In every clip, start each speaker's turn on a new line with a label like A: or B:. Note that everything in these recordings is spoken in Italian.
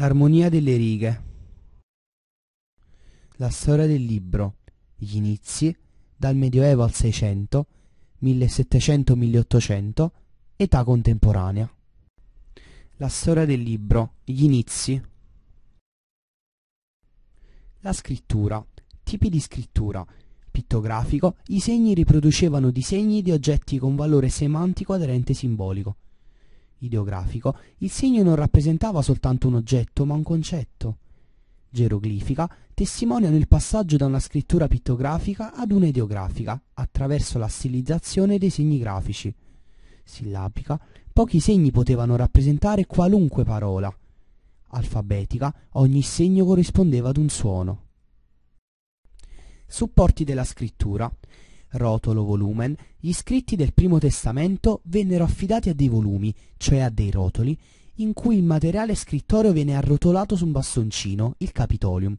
A: L'armonia delle righe. La storia del libro, gli inizi, dal Medioevo al 600, 1700-1800, età contemporanea. La storia del libro, gli inizi. La scrittura, tipi di scrittura. Pittografico, i segni riproducevano disegni di oggetti con valore semantico aderente simbolico ideografico, il segno non rappresentava soltanto un oggetto, ma un concetto. Geroglifica testimoniano il passaggio da una scrittura pittografica ad una ideografica, attraverso la stilizzazione dei segni grafici. Sillabica, pochi segni potevano rappresentare qualunque parola. Alfabetica, ogni segno corrispondeva ad un suono. Supporti della scrittura rotolo, volumen, gli scritti del Primo Testamento vennero affidati a dei volumi, cioè a dei rotoli, in cui il materiale scrittorio viene arrotolato su un bastoncino, il Capitolium.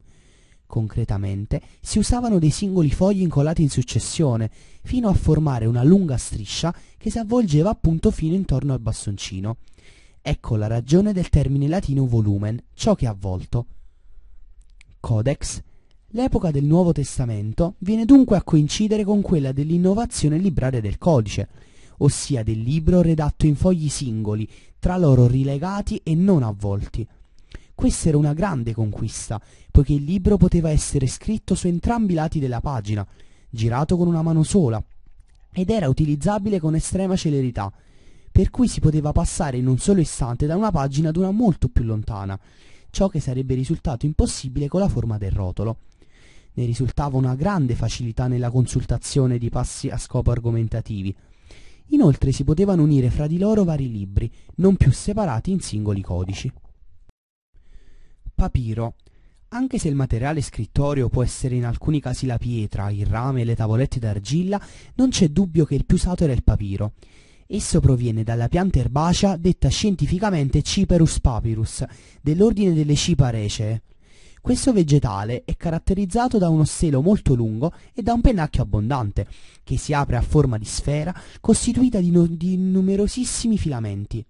A: Concretamente si usavano dei singoli fogli incollati in successione, fino a formare una lunga striscia che si avvolgeva appunto fino intorno al bastoncino. Ecco la ragione del termine latino volumen, ciò che ha avvolto. Codex L'epoca del Nuovo Testamento viene dunque a coincidere con quella dell'innovazione libraria del codice, ossia del libro redatto in fogli singoli, tra loro rilegati e non avvolti. Questa era una grande conquista, poiché il libro poteva essere scritto su entrambi i lati della pagina, girato con una mano sola, ed era utilizzabile con estrema celerità, per cui si poteva passare in un solo istante da una pagina ad una molto più lontana, ciò che sarebbe risultato impossibile con la forma del rotolo ne risultava una grande facilità nella consultazione di passi a scopo argomentativi. Inoltre si potevano unire fra di loro vari libri, non più separati in singoli codici. Papiro. Anche se il materiale scrittorio può essere in alcuni casi la pietra, il rame e le tavolette d'argilla, non c'è dubbio che il più usato era il papiro. Esso proviene dalla pianta erbacea detta scientificamente Ciperus papyrus, dell'ordine delle Ciparacee, questo vegetale è caratterizzato da uno stelo molto lungo e da un pennacchio abbondante, che si apre a forma di sfera costituita di, no di numerosissimi filamenti.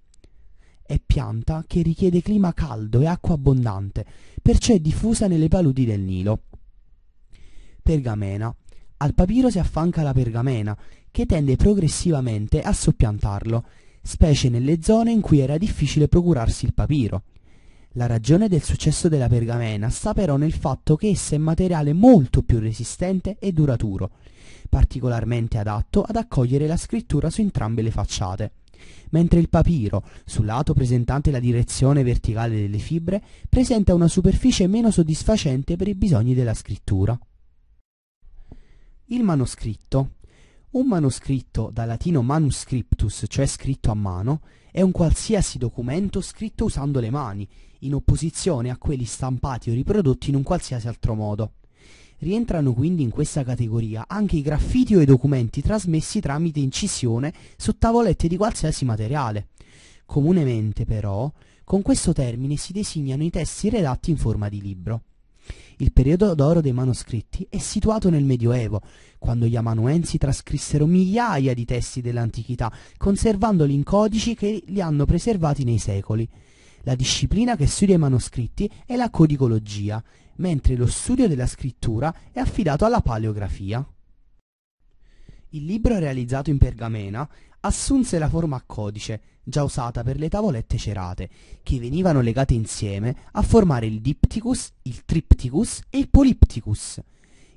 A: È pianta che richiede clima caldo e acqua abbondante, perciò è diffusa nelle paludi del Nilo. Pergamena. Al papiro si affanca la pergamena, che tende progressivamente a soppiantarlo, specie nelle zone in cui era difficile procurarsi il papiro. La ragione del successo della pergamena sta però nel fatto che essa è materiale molto più resistente e duraturo, particolarmente adatto ad accogliere la scrittura su entrambe le facciate mentre il papiro, sul lato presentante la direzione verticale delle fibre, presenta una superficie meno soddisfacente per i bisogni della scrittura. Il manoscritto. Un manoscritto, dal latino manuscriptus, cioè scritto a mano, è un qualsiasi documento scritto usando le mani, in opposizione a quelli stampati o riprodotti in un qualsiasi altro modo. Rientrano quindi in questa categoria anche i graffiti o i documenti trasmessi tramite incisione su tavolette di qualsiasi materiale. Comunemente però, con questo termine si designano i testi redatti in forma di libro. Il periodo d'oro dei manoscritti è situato nel Medioevo, quando gli amanuensi trascrissero migliaia di testi dell'antichità, conservandoli in codici che li hanno preservati nei secoli la disciplina che studia i manoscritti è la codicologia, mentre lo studio della scrittura è affidato alla paleografia. Il libro realizzato in pergamena assunse la forma a codice, già usata per le tavolette cerate, che venivano legate insieme a formare il dipticus, il tripticus e il polipticus,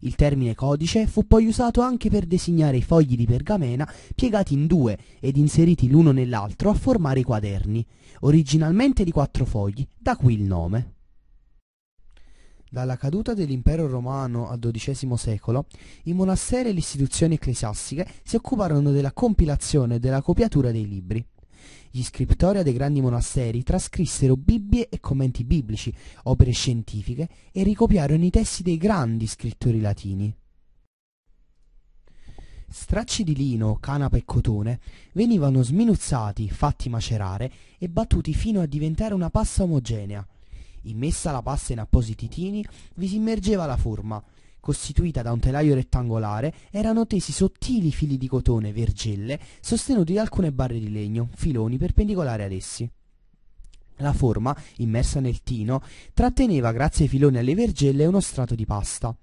A: il termine codice fu poi usato anche per designare i fogli di pergamena piegati in due ed inseriti l'uno nell'altro a formare i quaderni, originalmente di quattro fogli, da qui il nome. Dalla caduta dell'impero romano al XII secolo, i monasteri e le istituzioni ecclesiastiche si occuparono della compilazione e della copiatura dei libri. Gli scriptoria dei grandi monasteri trascrissero Bibbie e commenti biblici, opere scientifiche e ricopiarono i testi dei grandi scrittori latini. Stracci di lino, canapa e cotone venivano sminuzzati, fatti macerare e battuti fino a diventare una pasta omogenea. Immessa la pasta in appositi tini, vi si immergeva la forma, costituita da un telaio rettangolare, erano tesi sottili fili di cotone vergelle sostenuti da alcune barre di legno, filoni perpendicolari ad essi. La forma, immersa nel tino, tratteneva grazie ai filoni alle vergelle uno strato di pasta.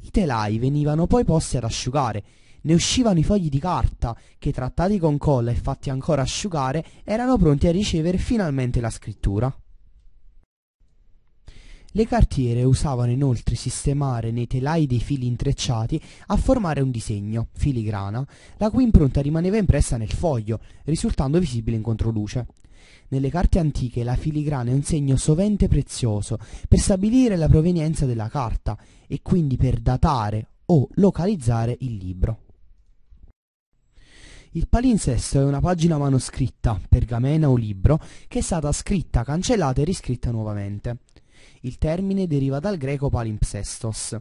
A: I telai venivano poi posti ad asciugare. Ne uscivano i fogli di carta, che trattati con colla e fatti ancora asciugare, erano pronti a ricevere finalmente la scrittura. Le cartiere usavano inoltre sistemare nei telai dei fili intrecciati a formare un disegno, filigrana, la cui impronta rimaneva impressa nel foglio, risultando visibile in controluce. Nelle carte antiche la filigrana è un segno sovente prezioso per stabilire la provenienza della carta e quindi per datare o localizzare il libro. Il palinsesto è una pagina manoscritta, pergamena o libro, che è stata scritta, cancellata e riscritta nuovamente. Il termine deriva dal greco palimpsestos.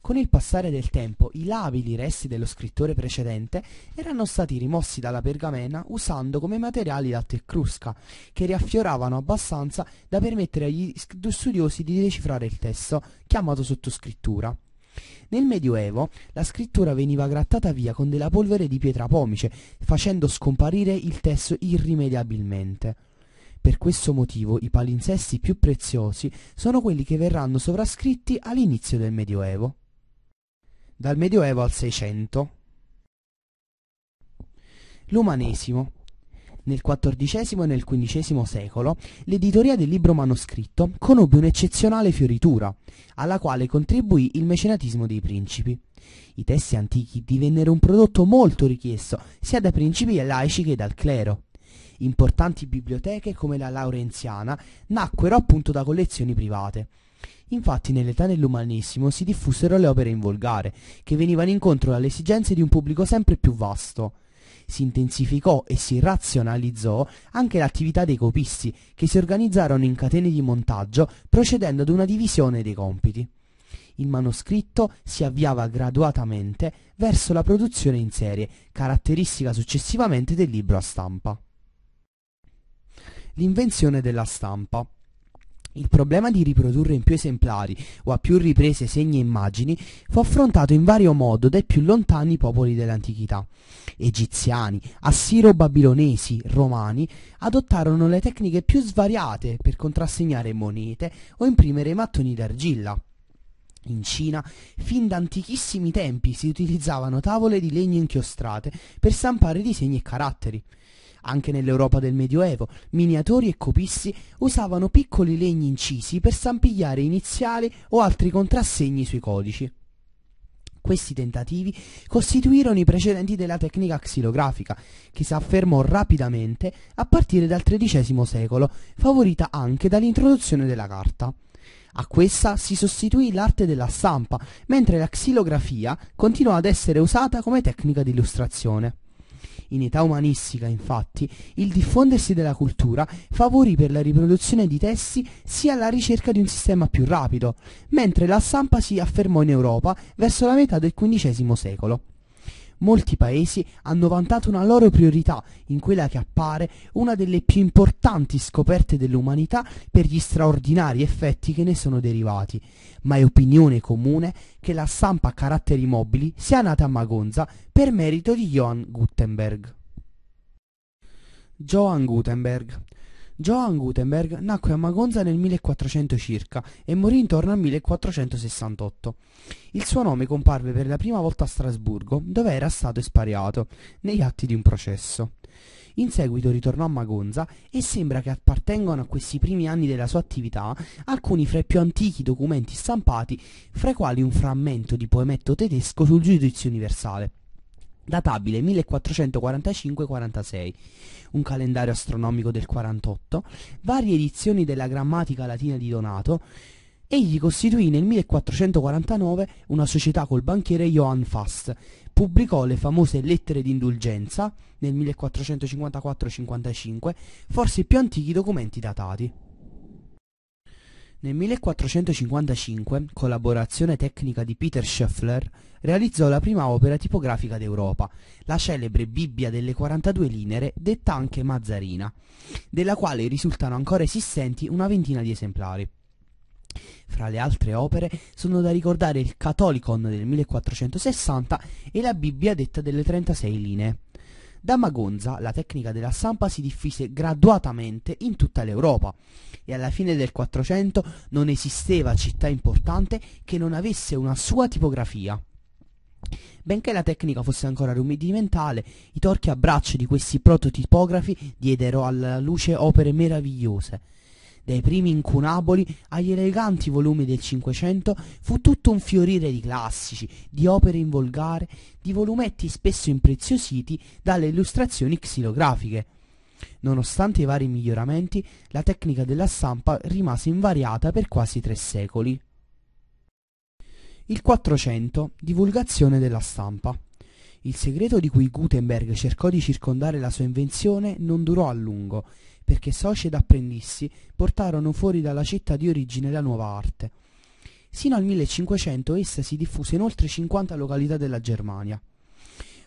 A: Con il passare del tempo, i labili resti dello scrittore precedente erano stati rimossi dalla pergamena usando come materiali latte e crusca, che riaffioravano abbastanza da permettere agli studiosi di decifrare il testo, chiamato sottoscrittura. Nel Medioevo la scrittura veniva grattata via con della polvere di pietra pomice, facendo scomparire il testo irrimediabilmente. Per questo motivo i palinsesti più preziosi sono quelli che verranno sovrascritti all'inizio del Medioevo. Dal Medioevo al Seicento. L'umanesimo. Nel XIV e nel XV secolo l'editoria del libro manoscritto conobbe un'eccezionale fioritura, alla quale contribuì il mecenatismo dei principi. I testi antichi divennero un prodotto molto richiesto sia da principi laici che dal clero importanti biblioteche come la Laurenziana nacquero appunto da collezioni private. Infatti nell'età dell'umanesimo si diffusero le opere in volgare, che venivano incontro alle esigenze di un pubblico sempre più vasto. Si intensificò e si razionalizzò anche l'attività dei copisti, che si organizzarono in catene di montaggio procedendo ad una divisione dei compiti. Il manoscritto si avviava graduatamente verso la produzione in serie, caratteristica successivamente del libro a stampa l'invenzione della stampa. Il problema di riprodurre in più esemplari o a più riprese segni e immagini fu affrontato in vario modo dai più lontani popoli dell'antichità. Egiziani, assiro-babilonesi, romani adottarono le tecniche più svariate per contrassegnare monete o imprimere mattoni d'argilla. In Cina, fin da antichissimi tempi si utilizzavano tavole di legno inchiostrate per stampare disegni e caratteri. Anche nell'Europa del Medioevo, miniatori e copisti usavano piccoli legni incisi per stampigliare iniziali o altri contrassegni sui codici. Questi tentativi costituirono i precedenti della tecnica xilografica, che si affermò rapidamente a partire dal XIII secolo, favorita anche dall'introduzione della carta. A questa si sostituì l'arte della stampa, mentre la xilografia continuò ad essere usata come tecnica di illustrazione. In età umanistica, infatti, il diffondersi della cultura favorì per la riproduzione di testi sia la ricerca di un sistema più rapido, mentre la stampa si affermò in Europa verso la metà del XV secolo molti paesi hanno vantato una loro priorità in quella che appare una delle più importanti scoperte dell'umanità per gli straordinari effetti che ne sono derivati, ma è opinione comune che la stampa a caratteri mobili sia nata a Magonza per merito di Johann Gutenberg. Johann Gutenberg Johann Gutenberg nacque a Magonza nel 1400 circa e morì intorno al 1468. Il suo nome comparve per la prima volta a Strasburgo, dove era stato espariato, negli atti di un processo. In seguito ritornò a Magonza e sembra che appartengano a questi primi anni della sua attività alcuni fra i più antichi documenti stampati, fra i quali un frammento di poemetto tedesco sul giudizio universale databile 1445-46, un calendario astronomico del 48, varie edizioni della grammatica latina di Donato, Egli costituì nel 1449 una società col banchiere Johann Fast, pubblicò le famose lettere di indulgenza nel 1454-55, forse i più antichi documenti datati. Nel 1455, collaborazione tecnica di Peter Schoeffler, realizzò la prima opera tipografica d'Europa, la celebre Bibbia delle 42 linere, detta anche Mazzarina, della quale risultano ancora esistenti una ventina di esemplari. Fra le altre opere sono da ricordare il Catholicon del 1460 e la Bibbia detta delle 36 linee. Da Magonza la tecnica della stampa si diffuse graduatamente in tutta l'Europa e alla fine del 400 non esisteva città importante che non avesse una sua tipografia. Benché la tecnica fosse ancora rudimentale, i torchi a braccio di questi prototipografi diedero alla luce opere meravigliose dai primi incunaboli agli eleganti volumi del Cinquecento, fu tutto un fiorire di classici, di opere in volgare, di volumetti spesso impreziositi dalle illustrazioni xilografiche. Nonostante i vari miglioramenti, la tecnica della stampa rimase invariata per quasi tre secoli. Il 400. Divulgazione della stampa. Il segreto di cui Gutenberg cercò di circondare la sua invenzione non durò a lungo perché soci ed apprendisti portarono fuori dalla città di origine la nuova arte. Sino al 1500 essa si diffuse in oltre 50 località della Germania.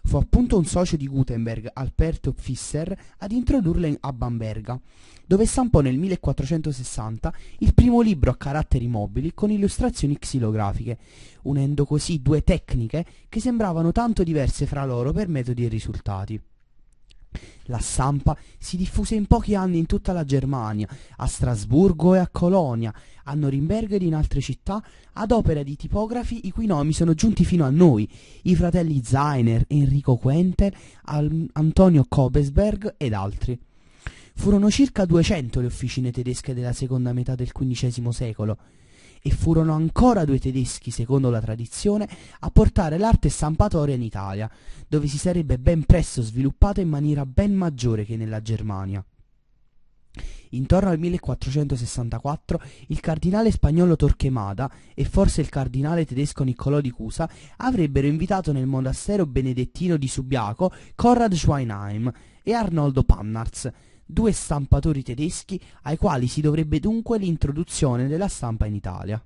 A: Fu appunto un socio di Gutenberg, Alberto Pfister, ad introdurla a Bamberga, dove stampò nel 1460 il primo libro a caratteri mobili con illustrazioni xilografiche, unendo così due tecniche che sembravano tanto diverse fra loro per metodi e risultati. La stampa si diffuse in pochi anni in tutta la Germania, a Strasburgo e a Colonia, a Norimberga ed in altre città, ad opera di tipografi i cui nomi sono giunti fino a noi, i fratelli Zainer, Enrico Quente, Al Antonio Kobesberg ed altri. Furono circa 200 le officine tedesche della seconda metà del XV secolo e furono ancora due tedeschi, secondo la tradizione, a portare l'arte stampatoria in Italia, dove si sarebbe ben presto sviluppata in maniera ben maggiore che nella Germania. Intorno al 1464 il cardinale spagnolo Torquemada e forse il cardinale tedesco Niccolò di Cusa avrebbero invitato nel monastero benedettino di Subiaco Conrad Schweinheim e Arnoldo Pannarz, due stampatori tedeschi ai quali si dovrebbe dunque l'introduzione della stampa in Italia.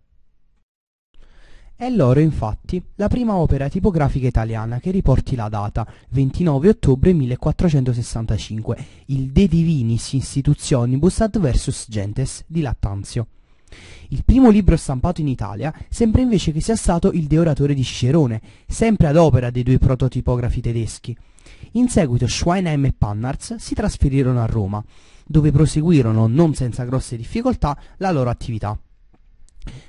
A: È loro infatti la prima opera tipografica italiana che riporti la data 29 ottobre 1465, il De Divinis Institutionibus Adversus Gentes di Lattanzio. Il primo libro stampato in Italia sembra invece che sia stato il De Oratore di Cicerone, sempre ad opera dei due prototipografi tedeschi. In seguito Schweinheim e Pannars si trasferirono a Roma, dove proseguirono non senza grosse difficoltà la loro attività.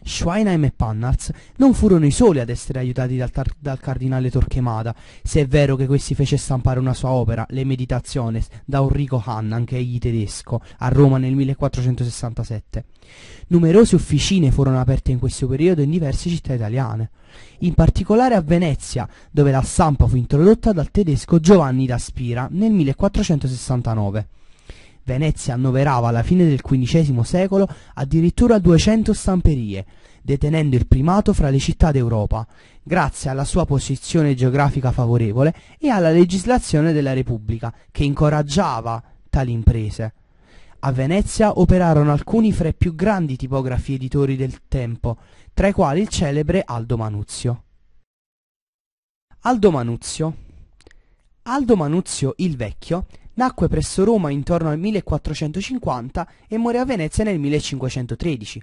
A: Schweinheim e Pannarz non furono i soli ad essere aiutati dal, dal, cardinale Torquemada, se è vero che questi fece stampare una sua opera, Le Meditazioni, da Ulrico Hahn, anche egli tedesco, a Roma nel 1467. Numerose officine furono aperte in questo periodo in diverse città italiane, in particolare a Venezia, dove la stampa fu introdotta dal tedesco Giovanni da Spira nel 1469. Venezia annoverava alla fine del XV secolo addirittura 200 stamperie, detenendo il primato fra le città d'Europa, grazie alla sua posizione geografica favorevole e alla legislazione della Repubblica, che incoraggiava tali imprese. A Venezia operarono alcuni fra i più grandi tipografi editori del tempo, tra i quali il celebre Aldo Manuzio. Aldo Manuzio Aldo Manuzio il Vecchio Nacque presso Roma intorno al 1450 e morì a Venezia nel 1513.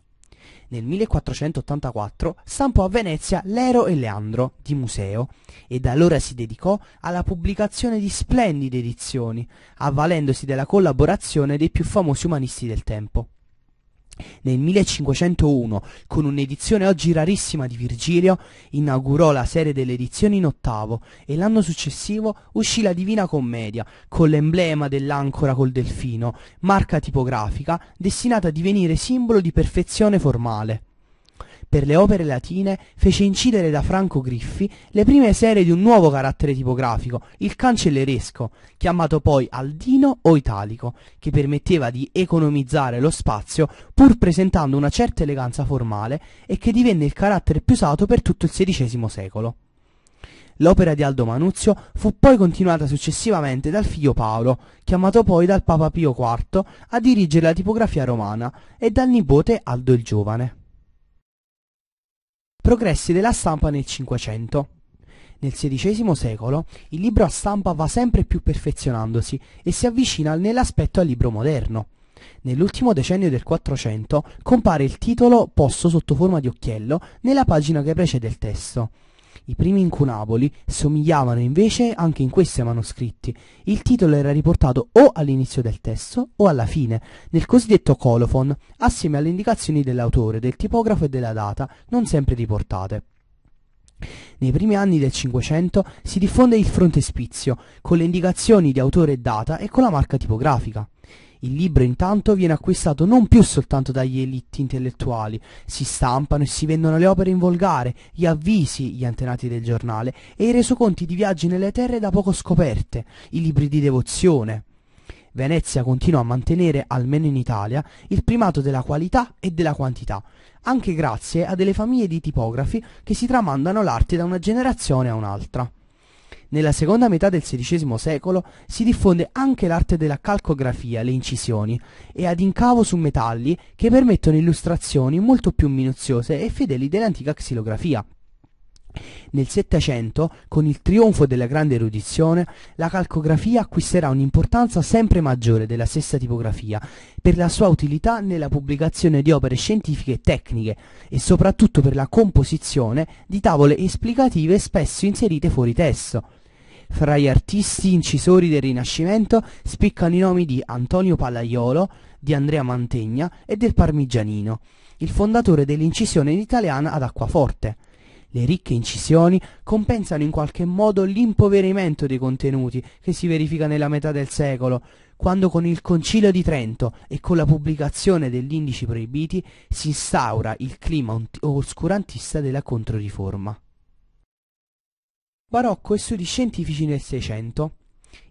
A: Nel 1484 stampò a Venezia Lero e Leandro di museo e da allora si dedicò alla pubblicazione di splendide edizioni, avvalendosi della collaborazione dei più famosi umanisti del tempo. Nel 1501, con un'edizione oggi rarissima di Virgilio, inaugurò la serie delle edizioni in ottavo e l'anno successivo uscì la Divina Commedia, con l'emblema dell'ancora col delfino, marca tipografica destinata a divenire simbolo di perfezione formale per le opere latine fece incidere da Franco Griffi le prime serie di un nuovo carattere tipografico, il cancelleresco, chiamato poi aldino o italico, che permetteva di economizzare lo spazio pur presentando una certa eleganza formale e che divenne il carattere più usato per tutto il XVI secolo. L'opera di Aldo Manuzio fu poi continuata successivamente dal figlio Paolo, chiamato poi dal Papa Pio IV a dirigere la tipografia romana, e dal nipote Aldo il Giovane. Progressi della stampa nel Cinquecento. Nel XVI secolo il libro a stampa va sempre più perfezionandosi e si avvicina nell'aspetto al libro moderno. Nell'ultimo decennio del Quattrocento compare il titolo posto sotto forma di occhiello nella pagina che precede il testo. I primi incunaboli somigliavano invece anche in questi ai manoscritti. Il titolo era riportato o all'inizio del testo o alla fine, nel cosiddetto colophon, assieme alle indicazioni dell'autore, del tipografo e della data, non sempre riportate. Nei primi anni del Cinquecento si diffonde il frontespizio, con le indicazioni di autore e data e con la marca tipografica. Il libro intanto viene acquistato non più soltanto dagli elitti intellettuali, si stampano e si vendono le opere in volgare, gli avvisi, gli antenati del giornale e i resoconti di viaggi nelle terre da poco scoperte, i libri di devozione. Venezia continua a mantenere, almeno in Italia, il primato della qualità e della quantità, anche grazie a delle famiglie di tipografi che si tramandano l'arte da una generazione a un'altra. Nella seconda metà del XVI secolo si diffonde anche l'arte della calcografia, le incisioni, e ad incavo su metalli che permettono illustrazioni molto più minuziose e fedeli dell'antica xilografia. Nel Settecento, con il trionfo della grande erudizione, la calcografia acquisterà un'importanza sempre maggiore della stessa tipografia per la sua utilità nella pubblicazione di opere scientifiche e tecniche e soprattutto per la composizione di tavole esplicative spesso inserite fuori testo. Fra gli artisti incisori del Rinascimento spiccano i nomi di Antonio Palaiolo, di Andrea Mantegna e del Parmigianino, il fondatore dell'incisione in italiana ad acquaforte. Le ricche incisioni compensano in qualche modo l'impoverimento dei contenuti che si verifica nella metà del secolo, quando con il Concilio di Trento e con la pubblicazione degli indici proibiti si instaura il clima oscurantista della Controriforma. Barocco e studi scientifici nel Seicento.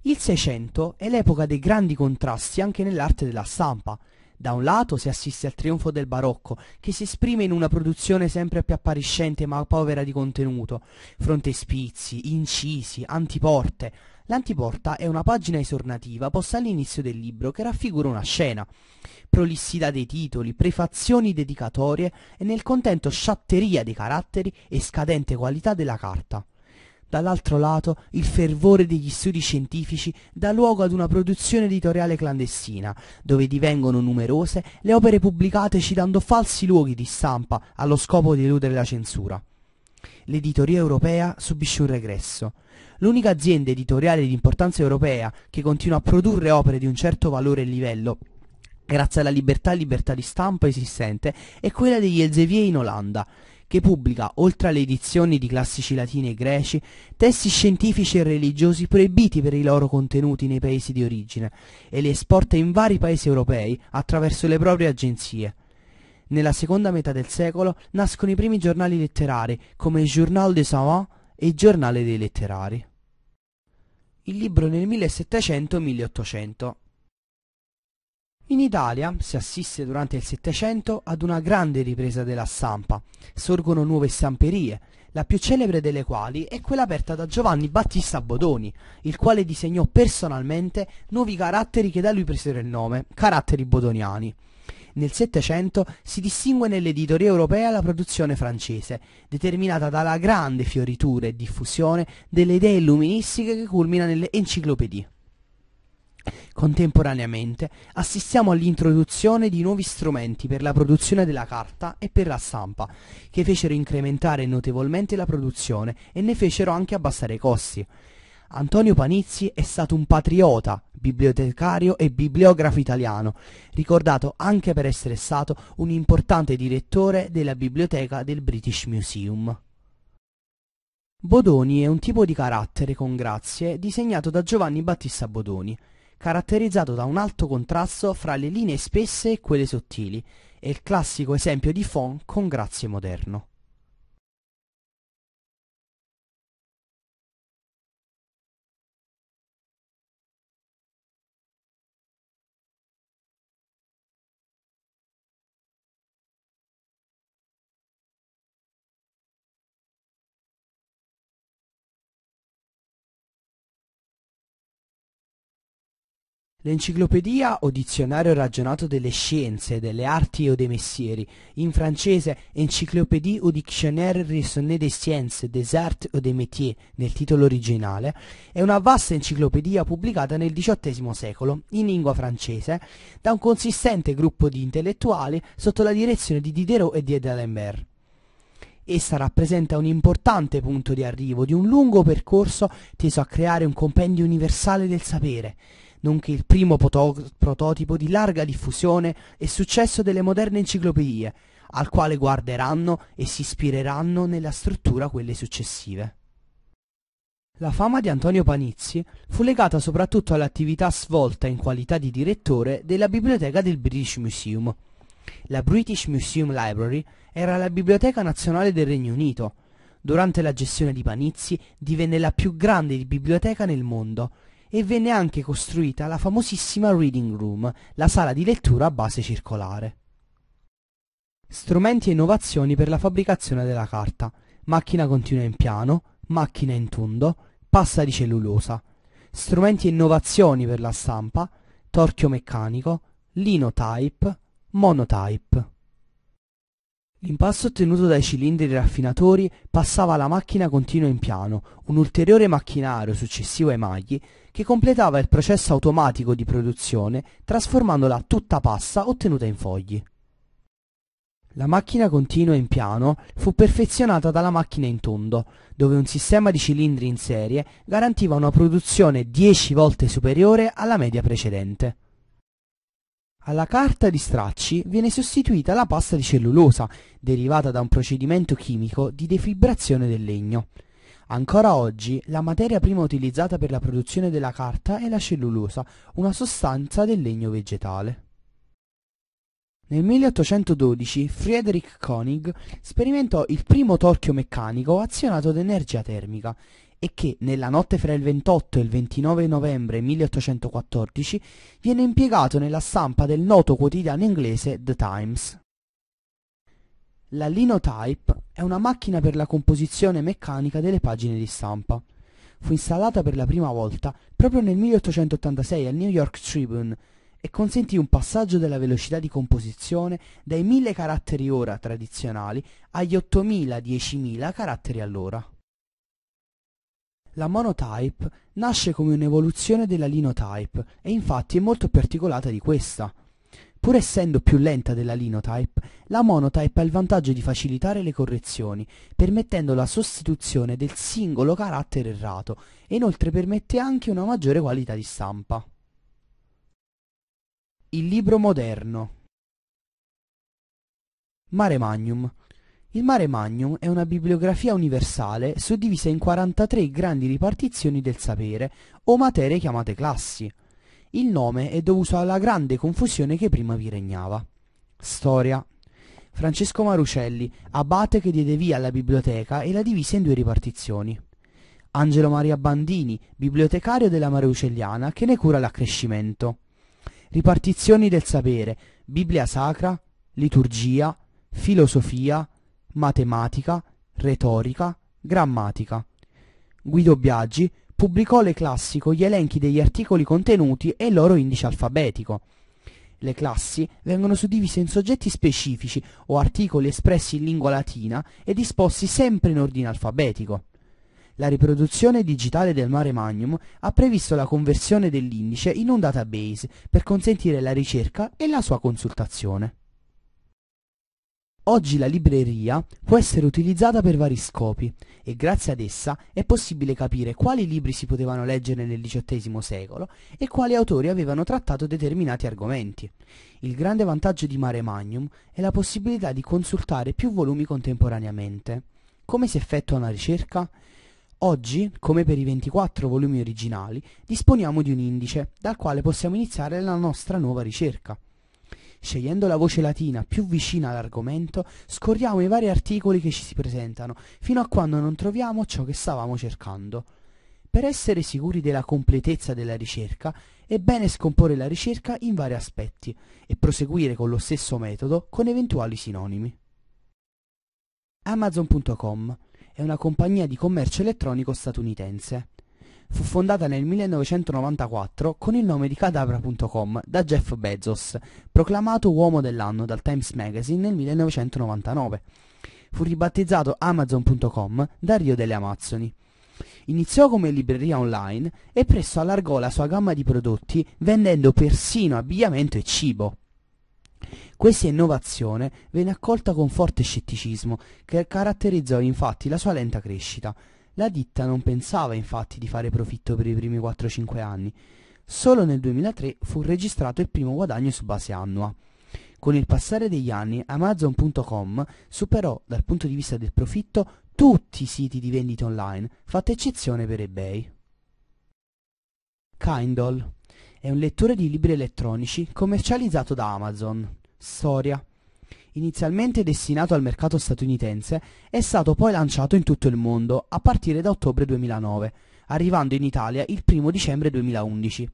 A: Il Seicento è l'epoca dei grandi contrasti anche nell'arte della stampa, da un lato si assiste al trionfo del barocco, che si esprime in una produzione sempre più appariscente ma povera di contenuto. Frontespizi, incisi, antiporte. L'antiporta è una pagina esornativa posta all'inizio del libro che raffigura una scena. Prolissità dei titoli, prefazioni dedicatorie e nel contento sciatteria dei caratteri e scadente qualità della carta. Dall'altro lato, il fervore degli studi scientifici dà luogo ad una produzione editoriale clandestina, dove divengono numerose le opere pubblicate citando falsi luoghi di stampa allo scopo di eludere la censura. L'editoria europea subisce un regresso. L'unica azienda editoriale di importanza europea che continua a produrre opere di un certo valore e livello grazie alla libertà e libertà di stampa esistente, è quella degli Elsevier in Olanda, che pubblica, oltre alle edizioni di classici latini e greci, testi scientifici e religiosi proibiti per i loro contenuti nei paesi di origine e li esporta in vari paesi europei attraverso le proprie agenzie. Nella seconda metà del secolo nascono i primi giornali letterari come il Journal des Savants e il Giornale dei Letterari. Il libro nel 1700-1800 in Italia si assiste durante il Settecento ad una grande ripresa della stampa. Sorgono nuove stamperie, la più celebre delle quali è quella aperta da Giovanni Battista Bodoni, il quale disegnò personalmente nuovi caratteri che da lui presero il nome, caratteri bodoniani. Nel Settecento si distingue nell'editoria europea la produzione francese, determinata dalla grande fioritura e diffusione delle idee illuministiche che culmina nelle enciclopedie. Contemporaneamente assistiamo all'introduzione di nuovi strumenti per la produzione della carta e per la stampa, che fecero incrementare notevolmente la produzione e ne fecero anche abbassare i costi. Antonio Panizzi è stato un patriota, bibliotecario e bibliografo italiano, ricordato anche per essere stato un importante direttore della biblioteca del British Museum. Bodoni è un tipo di carattere con grazie disegnato da Giovanni Battista Bodoni, caratterizzato da un alto contrasto fra le linee spesse e quelle sottili, è il classico esempio di font con grazie moderno. L'enciclopedia o dizionario ragionato delle scienze, delle arti o dei mestieri, in francese Encyclopédie ou Dictionnaire raisonné des sciences, des arts ou des métiers nel titolo originale, è una vasta enciclopedia pubblicata nel XVIII secolo, in lingua francese, da un consistente gruppo di intellettuali sotto la direzione di Diderot e di D'Alembert. Essa rappresenta un importante punto di arrivo di un lungo percorso teso a creare un compendio universale del sapere, nonché il primo prototipo di larga diffusione e successo delle moderne enciclopedie, al quale guarderanno e si ispireranno nella struttura quelle successive. La fama di Antonio Panizzi fu legata soprattutto all'attività svolta in qualità di direttore della biblioteca del British Museum. La British Museum Library era la biblioteca nazionale del Regno Unito. Durante la gestione di Panizzi divenne la più grande biblioteca nel mondo e venne anche costruita la famosissima Reading Room, la sala di lettura a base circolare. Strumenti e innovazioni per la fabbricazione della carta. Macchina continua in piano, macchina in tondo, pasta di cellulosa. Strumenti e innovazioni per la stampa, torchio meccanico, linotype, monotype. L'impasto ottenuto dai cilindri raffinatori passava alla macchina continua in piano, un ulteriore macchinario successivo ai magli, che completava il processo automatico di produzione trasformandola tutta pasta ottenuta in fogli. La macchina continua in piano fu perfezionata dalla macchina in tondo, dove un sistema di cilindri in serie garantiva una produzione 10 volte superiore alla media precedente. Alla carta di stracci viene sostituita la pasta di cellulosa, derivata da un procedimento chimico di defibrazione del legno. Ancora oggi la materia prima utilizzata per la produzione della carta è la cellulosa, una sostanza del legno vegetale. Nel 1812 Friedrich Koenig sperimentò il primo torchio meccanico azionato ad energia termica e che nella notte fra il 28 e il 29 novembre 1814 viene impiegato nella stampa del noto quotidiano inglese The Times. La Linotype è una macchina per la composizione meccanica delle pagine di stampa. Fu installata per la prima volta proprio nel 1886 al New York Tribune e consentì un passaggio della velocità di composizione dai 1000 caratteri ora tradizionali agli 8000-10000 caratteri all'ora. La monotype nasce come un'evoluzione della linotype e infatti è molto più articolata di questa. Pur essendo più lenta della linotype, la monotype ha il vantaggio di facilitare le correzioni, permettendo la sostituzione del singolo carattere errato e inoltre permette anche una maggiore qualità di stampa. Il libro moderno Mare Magnum il Mare Magnum è una bibliografia universale suddivisa in 43 grandi ripartizioni del sapere o materie chiamate classi. Il nome è dovuto alla grande confusione che prima vi regnava. Storia. Francesco Marucelli, abate che diede via alla biblioteca e la divise in due ripartizioni. Angelo Maria Bandini, bibliotecario della Marucelliana, che ne cura l'accrescimento. Ripartizioni del sapere, Bibbia Sacra, Liturgia, Filosofia, matematica, retorica, grammatica. Guido Biaggi pubblicò le classi con gli elenchi degli articoli contenuti e il loro indice alfabetico. Le classi vengono suddivise in soggetti specifici o articoli espressi in lingua latina e disposti sempre in ordine alfabetico. La riproduzione digitale del Mare Magnum ha previsto la conversione dell'indice in un database per consentire la ricerca e la sua consultazione. Oggi la libreria può essere utilizzata per vari scopi e grazie ad essa è possibile capire quali libri si potevano leggere nel XVIII secolo e quali autori avevano trattato determinati argomenti. Il grande vantaggio di Mare Magnum è la possibilità di consultare più volumi contemporaneamente. Come si effettua una ricerca? Oggi, come per i 24 volumi originali, disponiamo di un indice dal quale possiamo iniziare la nostra nuova ricerca. Scegliendo la voce latina più vicina all'argomento, scorriamo i vari articoli che ci si presentano, fino a quando non troviamo ciò che stavamo cercando. Per essere sicuri della completezza della ricerca, è bene scomporre la ricerca in vari aspetti e proseguire con lo stesso metodo con eventuali sinonimi. Amazon.com è una compagnia di commercio elettronico statunitense. Fu fondata nel 1994 con il nome di Cadabra.com da Jeff Bezos, proclamato uomo dell'anno dal Times Magazine nel 1999. Fu ribattezzato Amazon.com da Rio delle Amazzoni. Iniziò come libreria online e presto allargò la sua gamma di prodotti vendendo persino abbigliamento e cibo. Questa innovazione venne accolta con forte scetticismo che caratterizzò infatti la sua lenta crescita. La ditta non pensava infatti di fare profitto per i primi 4-5 anni, solo nel 2003 fu registrato il primo guadagno su base annua. Con il passare degli anni Amazon.com superò dal punto di vista del profitto tutti i siti di vendita online, fatta eccezione per eBay. Kindle è un lettore di libri elettronici commercializzato da Amazon. Storia Inizialmente destinato al mercato statunitense, è stato poi lanciato in tutto il mondo a partire da ottobre 2009, arrivando in Italia il 1 dicembre 2011.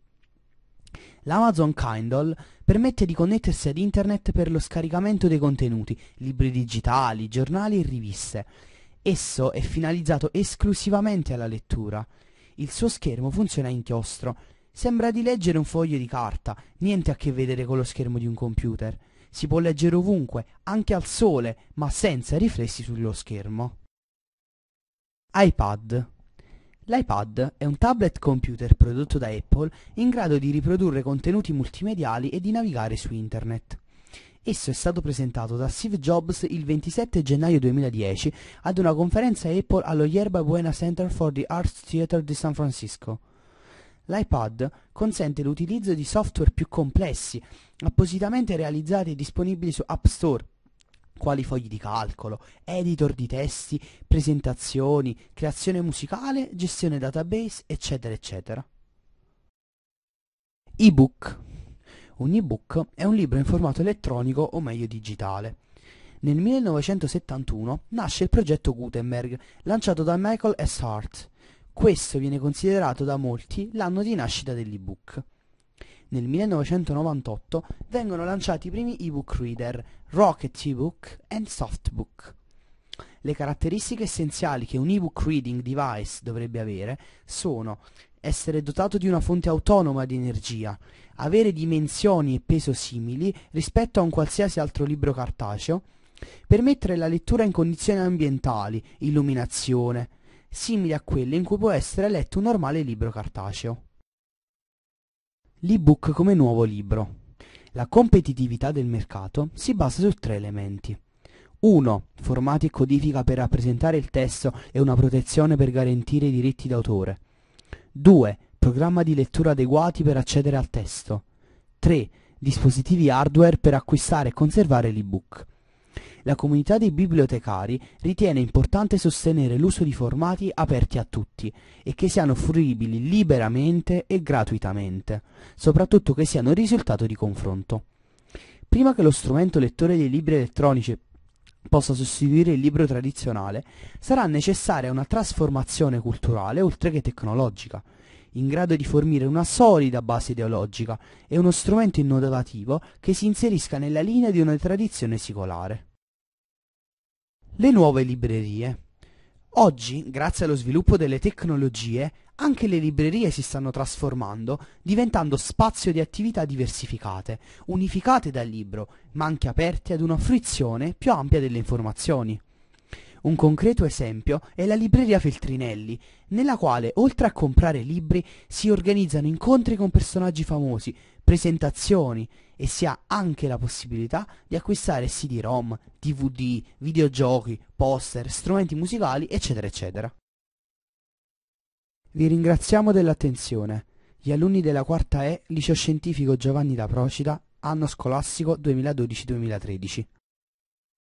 A: L'Amazon Kindle permette di connettersi ad internet per lo scaricamento dei contenuti, libri digitali, giornali e riviste. Esso è finalizzato esclusivamente alla lettura. Il suo schermo funziona a inchiostro. Sembra di leggere un foglio di carta, niente a che vedere con lo schermo di un computer si può leggere ovunque, anche al sole, ma senza riflessi sullo schermo. iPad L'iPad è un tablet computer prodotto da Apple in grado di riprodurre contenuti multimediali e di navigare su Internet. Esso è stato presentato da Steve Jobs il 27 gennaio 2010 ad una conferenza Apple allo Yerba Buena Center for the Arts Theater di San Francisco. L'iPad consente l'utilizzo di software più complessi, appositamente realizzati e disponibili su App Store, quali fogli di calcolo, editor di testi, presentazioni, creazione musicale, gestione database, eccetera, eccetera. Ebook. Un ebook è un libro in formato elettronico o meglio digitale. Nel 1971 nasce il progetto Gutenberg, lanciato da Michael S. Hart. Questo viene considerato da molti l'anno di nascita dell'ebook. Nel 1998 vengono lanciati i primi ebook reader, Rocket ebook e Softbook. Le caratteristiche essenziali che un ebook reading device dovrebbe avere sono essere dotato di una fonte autonoma di energia, avere dimensioni e peso simili rispetto a un qualsiasi altro libro cartaceo, permettere la lettura in condizioni ambientali, illuminazione, simili a quelle in cui può essere letto un normale libro cartaceo. L'ebook come nuovo libro. La competitività del mercato si basa su tre elementi. 1. Formati e codifica per rappresentare il testo e una protezione per garantire i diritti d'autore. 2. Programma di lettura adeguati per accedere al testo. 3. Dispositivi hardware per acquistare e conservare l'ebook la comunità dei bibliotecari ritiene importante sostenere l'uso di formati aperti a tutti e che siano fruibili liberamente e gratuitamente, soprattutto che siano risultato di confronto. Prima che lo strumento lettore dei libri elettronici possa sostituire il libro tradizionale, sarà necessaria una trasformazione culturale oltre che tecnologica, in grado di fornire una solida base ideologica e uno strumento innovativo che si inserisca nella linea di una tradizione secolare. Le nuove librerie. Oggi, grazie allo sviluppo delle tecnologie, anche le librerie si stanno trasformando, diventando spazio di attività diversificate, unificate dal libro, ma anche aperte ad una fruizione più ampia delle informazioni. Un concreto esempio è la libreria Feltrinelli, nella quale oltre a comprare libri si organizzano incontri con personaggi famosi, presentazioni e si ha anche la possibilità di acquistare CD-ROM, DVD, videogiochi, poster, strumenti musicali, eccetera eccetera. Vi ringraziamo dell'attenzione. Gli alunni della quarta E, liceo scientifico Giovanni da Procida, anno scolastico 2012-2013.